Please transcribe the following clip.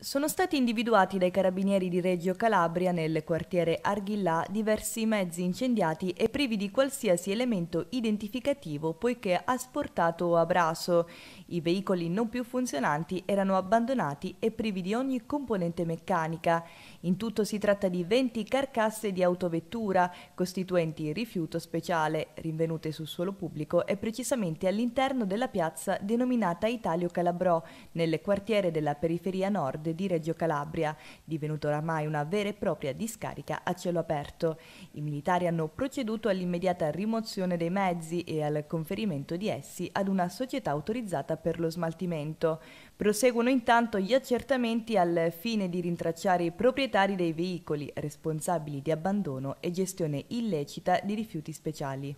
Sono stati individuati dai carabinieri di Reggio Calabria nel quartiere Arghillà diversi mezzi incendiati e privi di qualsiasi elemento identificativo poiché asportato a braso. I veicoli non più funzionanti erano abbandonati e privi di ogni componente meccanica. In tutto si tratta di 20 carcasse di autovettura costituenti rifiuto speciale, rinvenute sul suolo pubblico e precisamente all'interno della piazza denominata Italio Calabrò, nel quartiere della periferia nord nord di Reggio Calabria, divenuto oramai una vera e propria discarica a cielo aperto. I militari hanno proceduto all'immediata rimozione dei mezzi e al conferimento di essi ad una società autorizzata per lo smaltimento. Proseguono intanto gli accertamenti al fine di rintracciare i proprietari dei veicoli responsabili di abbandono e gestione illecita di rifiuti speciali.